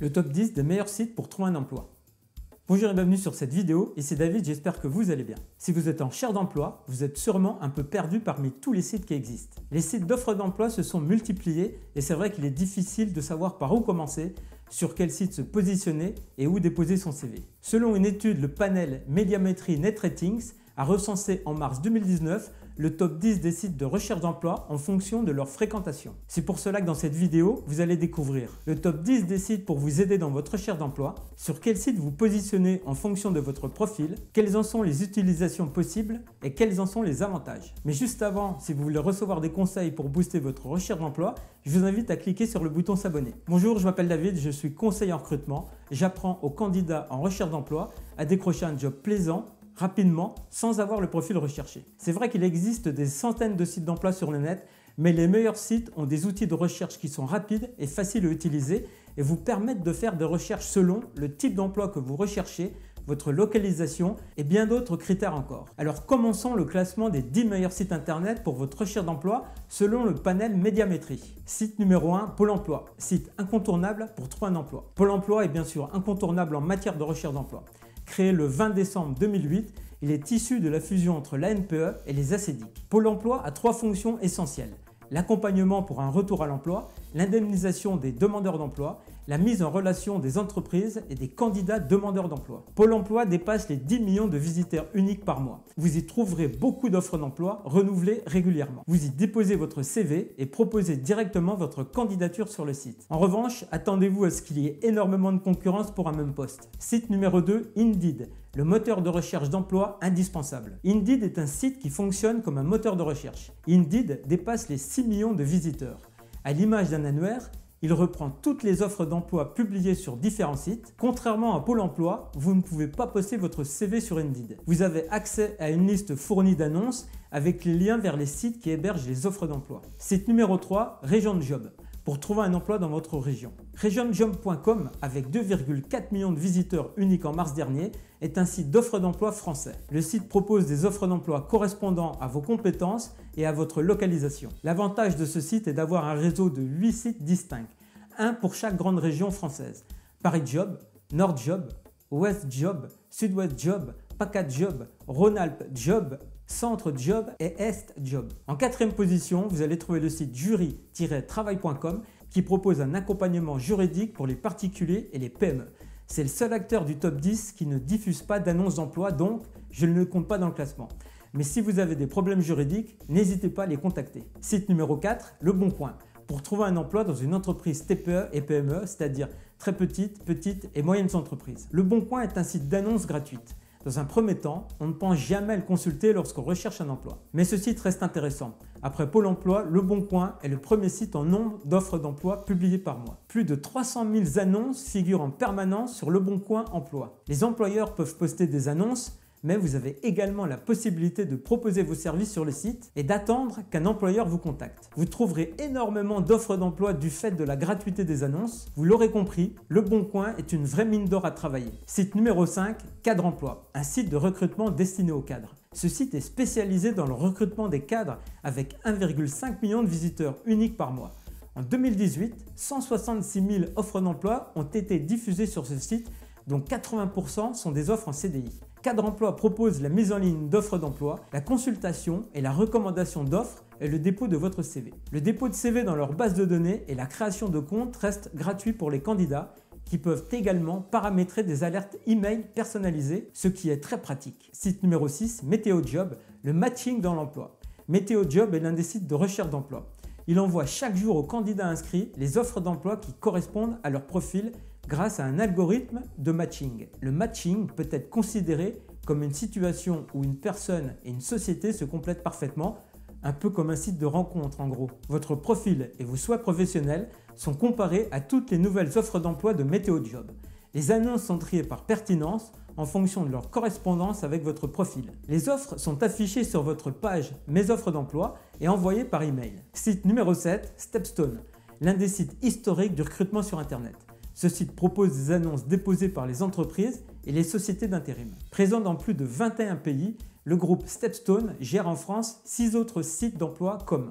le top 10 des meilleurs sites pour trouver un emploi. Bonjour et bienvenue sur cette vidéo, ici David, j'espère que vous allez bien. Si vous êtes en chair d'emploi, vous êtes sûrement un peu perdu parmi tous les sites qui existent. Les sites d'offres d'emploi se sont multipliés et c'est vrai qu'il est difficile de savoir par où commencer, sur quel site se positionner et où déposer son CV. Selon une étude, le panel Médiamétrie Net Ratings a recensé en mars 2019 le top 10 des sites de recherche d'emploi en fonction de leur fréquentation. C'est pour cela que dans cette vidéo, vous allez découvrir le top 10 des sites pour vous aider dans votre recherche d'emploi, sur quel site vous positionnez en fonction de votre profil, quelles en sont les utilisations possibles et quels en sont les avantages. Mais juste avant, si vous voulez recevoir des conseils pour booster votre recherche d'emploi, je vous invite à cliquer sur le bouton s'abonner. Bonjour, je m'appelle David, je suis conseiller en recrutement. J'apprends aux candidats en recherche d'emploi à décrocher un job plaisant rapidement sans avoir le profil recherché. C'est vrai qu'il existe des centaines de sites d'emploi sur le net, mais les meilleurs sites ont des outils de recherche qui sont rapides et faciles à utiliser et vous permettent de faire des recherches selon le type d'emploi que vous recherchez, votre localisation et bien d'autres critères encore. Alors commençons le classement des 10 meilleurs sites internet pour votre recherche d'emploi selon le panel Médiamétrie. Site numéro 1, Pôle emploi. Site incontournable pour trouver un emploi. Pôle emploi est bien sûr incontournable en matière de recherche d'emploi. Créé le 20 décembre 2008, il est issu de la fusion entre l'ANPE et les ACDIC. Pôle emploi a trois fonctions essentielles. L'accompagnement pour un retour à l'emploi, l'indemnisation des demandeurs d'emploi, la mise en relation des entreprises et des candidats demandeurs d'emploi. Pôle emploi dépasse les 10 millions de visiteurs uniques par mois. Vous y trouverez beaucoup d'offres d'emploi renouvelées régulièrement. Vous y déposez votre CV et proposez directement votre candidature sur le site. En revanche, attendez-vous à ce qu'il y ait énormément de concurrence pour un même poste. Site numéro 2, Indeed le moteur de recherche d'emploi indispensable. Indeed est un site qui fonctionne comme un moteur de recherche. Indeed dépasse les 6 millions de visiteurs. À l'image d'un annuaire, il reprend toutes les offres d'emploi publiées sur différents sites. Contrairement à Pôle emploi, vous ne pouvez pas poster votre CV sur Indeed. Vous avez accès à une liste fournie d'annonces avec les liens vers les sites qui hébergent les offres d'emploi. Site numéro 3, Région de Job pour trouver un emploi dans votre région. RegionJob.com, avec 2,4 millions de visiteurs uniques en mars dernier, est un site d'offres d'emploi français. Le site propose des offres d'emploi correspondant à vos compétences et à votre localisation. L'avantage de ce site est d'avoir un réseau de 8 sites distincts, un pour chaque grande région française. Paris Job, Nord Job, West Job, Sud-Ouest Job, PACA Job, Rhône-Alpes Job, Centre Job et Est Job. En quatrième position, vous allez trouver le site jury-travail.com qui propose un accompagnement juridique pour les particuliers et les PME. C'est le seul acteur du top 10 qui ne diffuse pas d'annonces d'emploi, donc je ne le compte pas dans le classement. Mais si vous avez des problèmes juridiques, n'hésitez pas à les contacter. Site numéro 4, Le Bon Coin. Pour trouver un emploi dans une entreprise TPE et PME, c'est-à-dire très petite, petite et moyennes entreprises. Le Bon Coin est un site d'annonces gratuite. Dans un premier temps, on ne pense jamais le consulter lorsqu'on recherche un emploi. Mais ce site reste intéressant. Après Pôle emploi, Le Bon Coin est le premier site en nombre d'offres d'emploi publiées par mois. Plus de 300 000 annonces figurent en permanence sur Le Bon Coin Emploi. Les employeurs peuvent poster des annonces mais vous avez également la possibilité de proposer vos services sur le site et d'attendre qu'un employeur vous contacte. Vous trouverez énormément d'offres d'emploi du fait de la gratuité des annonces. Vous l'aurez compris, Le Bon Coin est une vraie mine d'or à travailler. Site numéro 5, Cadre Emploi, un site de recrutement destiné aux cadres. Ce site est spécialisé dans le recrutement des cadres avec 1,5 million de visiteurs uniques par mois. En 2018, 166 000 offres d'emploi ont été diffusées sur ce site, dont 80% sont des offres en CDI. Cadre Emploi propose la mise en ligne d'offres d'emploi, la consultation et la recommandation d'offres et le dépôt de votre CV. Le dépôt de CV dans leur base de données et la création de comptes restent gratuits pour les candidats qui peuvent également paramétrer des alertes email personnalisées, ce qui est très pratique. Site numéro 6, Météo Job, le matching dans l'emploi. Météo Job est l'un des sites de recherche d'emploi. Il envoie chaque jour aux candidats inscrits les offres d'emploi qui correspondent à leur profil grâce à un algorithme de matching. Le matching peut être considéré comme une situation où une personne et une société se complètent parfaitement, un peu comme un site de rencontre en gros. Votre profil et vos souhaits professionnels sont comparés à toutes les nouvelles offres d'emploi de MétéoJob. Les annonces sont triées par pertinence en fonction de leur correspondance avec votre profil. Les offres sont affichées sur votre page Mes offres d'emploi et envoyées par email. Site numéro 7, Stepstone, l'un des sites historiques du recrutement sur Internet. Ce site propose des annonces déposées par les entreprises et les sociétés d'intérim. Présent dans plus de 21 pays, le groupe Stepstone gère en France 6 autres sites d'emploi comme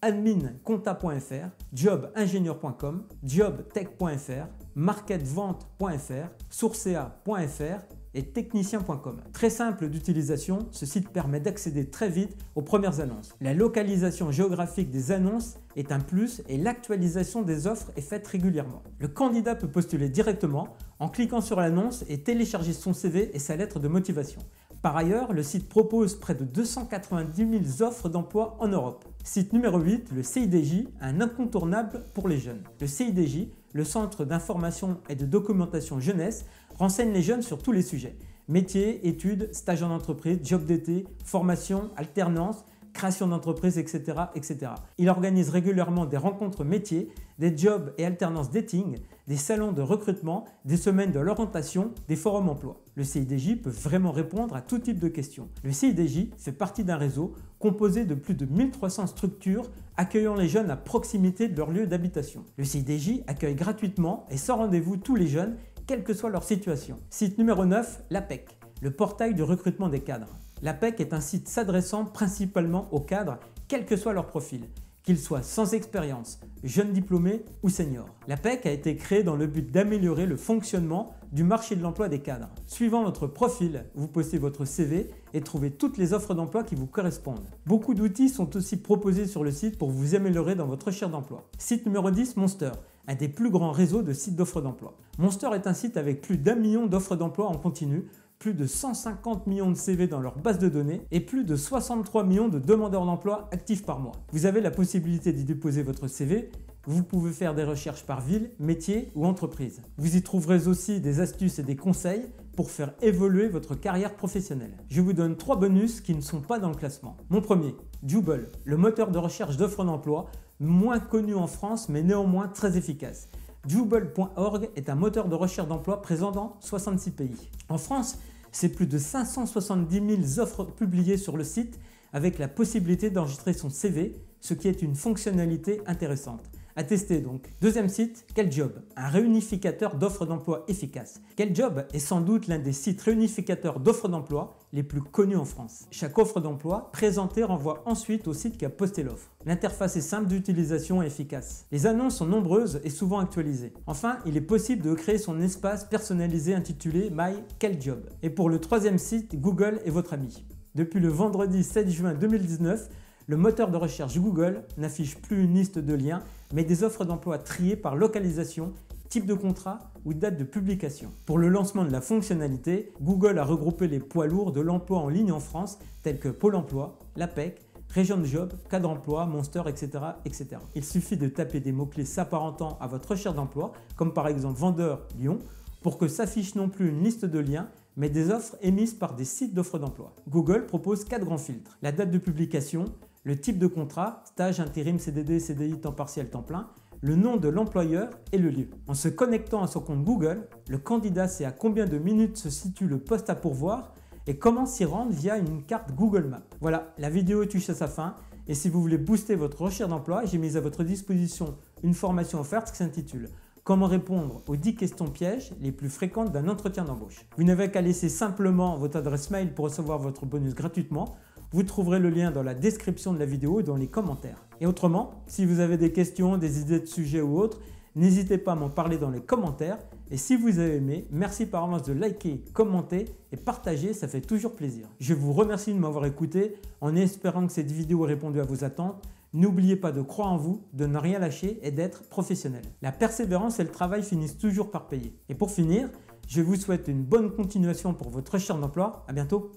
adminconta.fr, jobingénieur.com, jobtech.fr, marketvente.fr, sourcea.fr et technicien.com. Très simple d'utilisation, ce site permet d'accéder très vite aux premières annonces. La localisation géographique des annonces est un plus et l'actualisation des offres est faite régulièrement. Le candidat peut postuler directement en cliquant sur l'annonce et télécharger son CV et sa lettre de motivation. Par ailleurs, le site propose près de 290 000 offres d'emploi en Europe. Site numéro 8, le CIDJ, un incontournable pour les jeunes. Le CIDJ, le Centre d'information et de documentation jeunesse, renseigne les jeunes sur tous les sujets. Métiers, études, stages en entreprise, job d'été, formation, alternance, création d'entreprise, etc., etc. Il organise régulièrement des rencontres métiers, des jobs et alternances dating, des salons de recrutement, des semaines de l'orientation, des forums emploi. Le CIDJ peut vraiment répondre à tout type de questions. Le CIDJ fait partie d'un réseau composé de plus de 1300 structures accueillant les jeunes à proximité de leur lieu d'habitation. Le CIDJ accueille gratuitement et sans rendez-vous tous les jeunes quelle que soit leur situation. Site numéro 9, l'APEC, le portail de recrutement des cadres. L'APEC est un site s'adressant principalement aux cadres, quel que soit leur profil, qu'ils soient sans expérience, jeunes diplômés ou seniors. L'APEC a été créé dans le but d'améliorer le fonctionnement du marché de l'emploi des cadres. Suivant votre profil, vous postez votre CV et trouvez toutes les offres d'emploi qui vous correspondent. Beaucoup d'outils sont aussi proposés sur le site pour vous améliorer dans votre recherche d'emploi. Site numéro 10, Monster un des plus grands réseaux de sites d'offres d'emploi. Monster est un site avec plus d'un million d'offres d'emploi en continu, plus de 150 millions de CV dans leur base de données et plus de 63 millions de demandeurs d'emploi actifs par mois. Vous avez la possibilité d'y déposer votre CV vous pouvez faire des recherches par ville, métier ou entreprise. Vous y trouverez aussi des astuces et des conseils pour faire évoluer votre carrière professionnelle. Je vous donne trois bonus qui ne sont pas dans le classement. Mon premier, Jubel, le moteur de recherche d'offres d'emploi moins connu en France mais néanmoins très efficace. Jubble.org est un moteur de recherche d'emploi présent dans 66 pays. En France, c'est plus de 570 000 offres publiées sur le site avec la possibilité d'enregistrer son CV, ce qui est une fonctionnalité intéressante à tester donc. Deuxième site, QuelJob, Un réunificateur d'offres d'emploi efficace. QuelJob est sans doute l'un des sites réunificateurs d'offres d'emploi les plus connus en France. Chaque offre d'emploi présentée renvoie ensuite au site qui a posté l'offre. L'interface est simple d'utilisation et efficace. Les annonces sont nombreuses et souvent actualisées. Enfin, il est possible de créer son espace personnalisé intitulé My QuelJob. Et pour le troisième site, Google est votre ami. Depuis le vendredi 7 juin 2019, le moteur de recherche Google n'affiche plus une liste de liens, mais des offres d'emploi triées par localisation, type de contrat ou date de publication. Pour le lancement de la fonctionnalité, Google a regroupé les poids lourds de l'emploi en ligne en France, tels que Pôle emploi, l'APEC, Région de job, cadre emploi, monster, etc., etc. Il suffit de taper des mots-clés s'apparentant à votre recherche d'emploi, comme par exemple vendeur Lyon, pour que s'affiche non plus une liste de liens, mais des offres émises par des sites d'offres d'emploi. Google propose quatre grands filtres. La date de publication, le type de contrat, stage, intérim, CDD, CDI, temps partiel, temps plein, le nom de l'employeur et le lieu. En se connectant à son compte Google, le candidat sait à combien de minutes se situe le poste à pourvoir et comment s'y rendre via une carte Google Maps. Voilà, la vidéo touche à sa fin et si vous voulez booster votre recherche d'emploi, j'ai mis à votre disposition une formation offerte qui s'intitule Comment répondre aux 10 questions pièges les plus fréquentes d'un entretien d'embauche. Vous n'avez qu'à laisser simplement votre adresse mail pour recevoir votre bonus gratuitement vous trouverez le lien dans la description de la vidéo et dans les commentaires. Et autrement, si vous avez des questions, des idées de sujets ou autres, n'hésitez pas à m'en parler dans les commentaires. Et si vous avez aimé, merci par avance de liker, commenter et partager, ça fait toujours plaisir. Je vous remercie de m'avoir écouté en espérant que cette vidéo ait répondu à vos attentes. N'oubliez pas de croire en vous, de ne rien lâcher et d'être professionnel. La persévérance et le travail finissent toujours par payer. Et pour finir, je vous souhaite une bonne continuation pour votre recherche d'emploi. A bientôt.